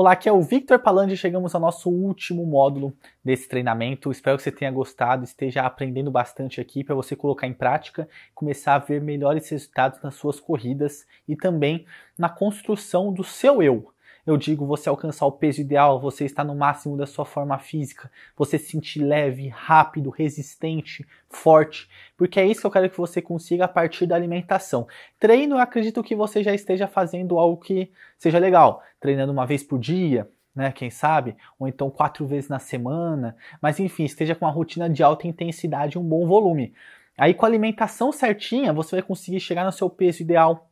Olá, aqui é o Victor Palandi e chegamos ao nosso último módulo desse treinamento. Espero que você tenha gostado, esteja aprendendo bastante aqui para você colocar em prática, começar a ver melhores resultados nas suas corridas e também na construção do seu eu. Eu digo você alcançar o peso ideal, você está no máximo da sua forma física, você se sentir leve, rápido, resistente, forte, porque é isso que eu quero que você consiga a partir da alimentação. Treino, eu acredito que você já esteja fazendo algo que seja legal, treinando uma vez por dia, né, quem sabe, ou então quatro vezes na semana, mas enfim, esteja com uma rotina de alta intensidade e um bom volume. Aí com a alimentação certinha, você vai conseguir chegar no seu peso ideal,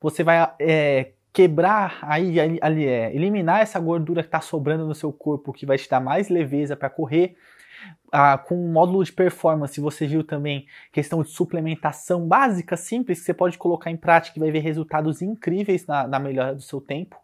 você vai é, quebrar, aí ali é, eliminar essa gordura que está sobrando no seu corpo, que vai te dar mais leveza para correr. Ah, com o módulo de performance, você viu também questão de suplementação básica, simples, que você pode colocar em prática e vai ver resultados incríveis na, na melhora do seu tempo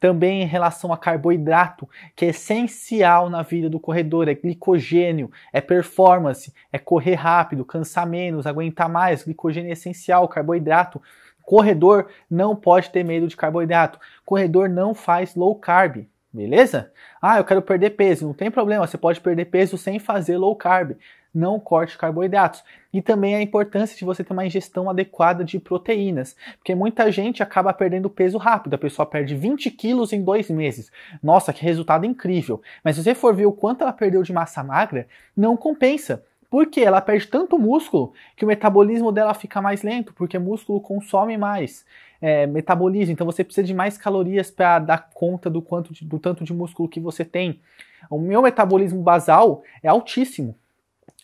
também em relação a carboidrato, que é essencial na vida do corredor, é glicogênio, é performance, é correr rápido, cansar menos, aguentar mais, glicogênio é essencial, carboidrato Corredor não pode ter medo de carboidrato. Corredor não faz low carb, beleza? Ah, eu quero perder peso. Não tem problema, você pode perder peso sem fazer low carb. Não corte carboidratos. E também a importância de você ter uma ingestão adequada de proteínas. Porque muita gente acaba perdendo peso rápido. A pessoa perde 20 quilos em dois meses. Nossa, que resultado incrível. Mas se você for ver o quanto ela perdeu de massa magra, não compensa porque ela perde tanto músculo que o metabolismo dela fica mais lento, porque músculo consome mais é, metabolismo. Então você precisa de mais calorias para dar conta do, quanto de, do tanto de músculo que você tem. O meu metabolismo basal é altíssimo.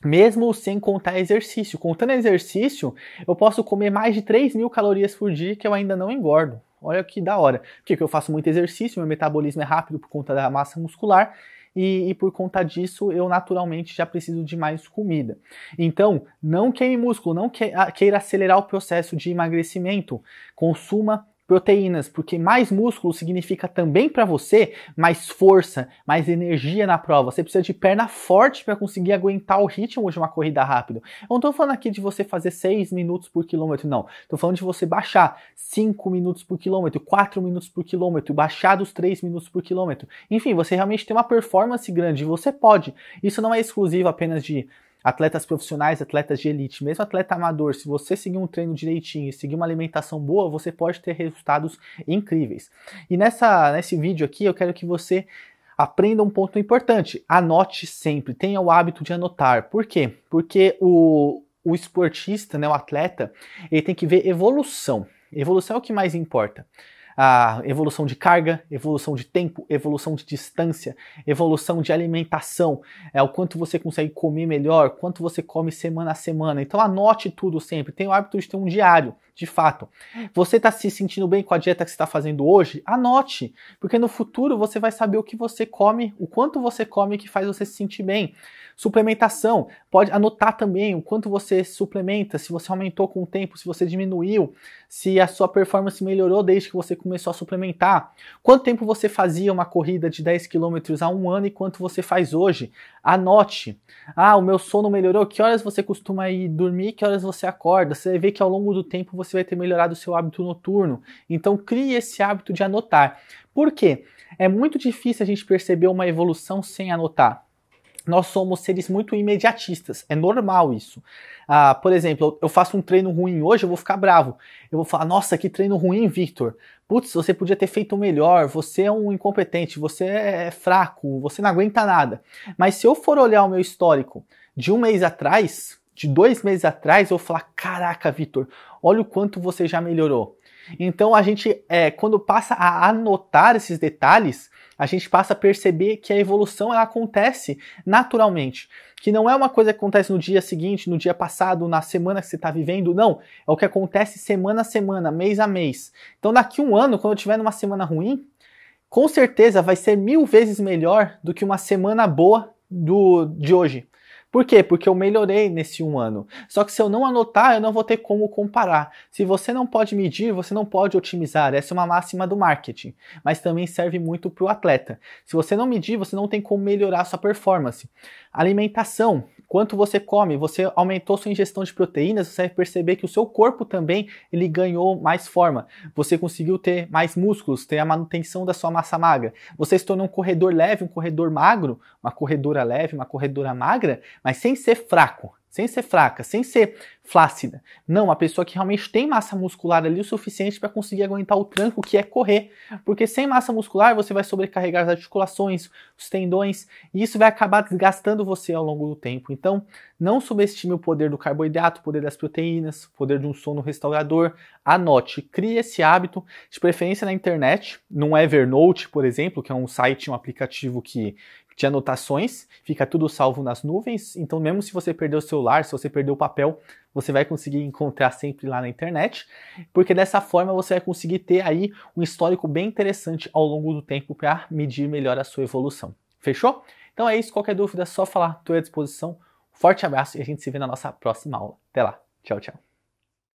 Mesmo sem contar exercício. Contando exercício, eu posso comer mais de 3 mil calorias por dia que eu ainda não engordo. Olha que da hora. Porque eu faço muito exercício, meu metabolismo é rápido por conta da massa muscular e, e por conta disso eu naturalmente já preciso de mais comida. Então, não queime músculo, não queira acelerar o processo de emagrecimento. Consuma proteínas, porque mais músculo significa também para você mais força, mais energia na prova. Você precisa de perna forte para conseguir aguentar o ritmo de uma corrida rápida. Eu não estou falando aqui de você fazer 6 minutos por quilômetro, não. Estou falando de você baixar 5 minutos por quilômetro, 4 minutos por quilômetro, baixar dos 3 minutos por quilômetro. Enfim, você realmente tem uma performance grande, você pode. Isso não é exclusivo apenas de atletas profissionais, atletas de elite, mesmo atleta amador, se você seguir um treino direitinho e seguir uma alimentação boa, você pode ter resultados incríveis. E nessa, nesse vídeo aqui eu quero que você aprenda um ponto importante: anote sempre, tenha o hábito de anotar. Por quê? Porque o, o esportista, né, o atleta, ele tem que ver evolução. Evolução é o que mais importa a evolução de carga, evolução de tempo, evolução de distância, evolução de alimentação, é o quanto você consegue comer melhor, quanto você come semana a semana. Então anote tudo sempre, tem o hábito de ter um diário de fato. Você está se sentindo bem com a dieta que você está fazendo hoje? Anote, porque no futuro você vai saber o que você come, o quanto você come que faz você se sentir bem. Suplementação, pode anotar também o quanto você suplementa, se você aumentou com o tempo, se você diminuiu, se a sua performance melhorou desde que você começou a suplementar. Quanto tempo você fazia uma corrida de 10 km há um ano e quanto você faz hoje? Anote. Ah, o meu sono melhorou. Que horas você costuma ir dormir? Que horas você acorda? Você vê que ao longo do tempo você vai ter melhorado o seu hábito noturno. Então crie esse hábito de anotar. Por quê? É muito difícil a gente perceber uma evolução sem anotar. Nós somos seres muito imediatistas, é normal isso. Ah, por exemplo, eu faço um treino ruim hoje, eu vou ficar bravo. Eu vou falar, nossa, que treino ruim, Victor. Putz, você podia ter feito melhor, você é um incompetente, você é fraco, você não aguenta nada. Mas se eu for olhar o meu histórico de um mês atrás, de dois meses atrás, eu falar: caraca, Vitor, olha o quanto você já melhorou. Então a gente, é, quando passa a anotar esses detalhes, a gente passa a perceber que a evolução ela acontece naturalmente. Que não é uma coisa que acontece no dia seguinte, no dia passado, na semana que você está vivendo, não. É o que acontece semana a semana, mês a mês. Então daqui um ano, quando eu tiver numa semana ruim, com certeza vai ser mil vezes melhor do que uma semana boa do, de hoje. Por quê? Porque eu melhorei nesse um ano. Só que se eu não anotar, eu não vou ter como comparar. Se você não pode medir, você não pode otimizar. Essa é uma máxima do marketing, mas também serve muito para o atleta. Se você não medir, você não tem como melhorar sua performance. Alimentação quanto você come, você aumentou sua ingestão de proteínas, você vai perceber que o seu corpo também ele ganhou mais forma. Você conseguiu ter mais músculos, ter a manutenção da sua massa magra. Você se tornou um corredor leve, um corredor magro, uma corredora leve, uma corredora magra, mas sem ser fraco, sem ser fraca, sem ser flácida. Não, a pessoa que realmente tem massa muscular ali o suficiente para conseguir aguentar o tranco, que é correr. Porque sem massa muscular você vai sobrecarregar as articulações, os tendões, e isso vai acabar desgastando você ao longo do tempo. Então, não subestime o poder do carboidrato, o poder das proteínas, o poder de um sono restaurador. Anote, crie esse hábito, de preferência na internet, num Evernote, por exemplo, que é um site, um aplicativo que de anotações, fica tudo salvo nas nuvens. Então, mesmo se você perdeu o celular, se você perdeu o papel, você vai conseguir encontrar sempre lá na internet, porque dessa forma você vai conseguir ter aí um histórico bem interessante ao longo do tempo para medir melhor a sua evolução. Fechou? Então é isso, qualquer dúvida é só falar, estou à disposição. Forte abraço e a gente se vê na nossa próxima aula. Até lá. Tchau, tchau.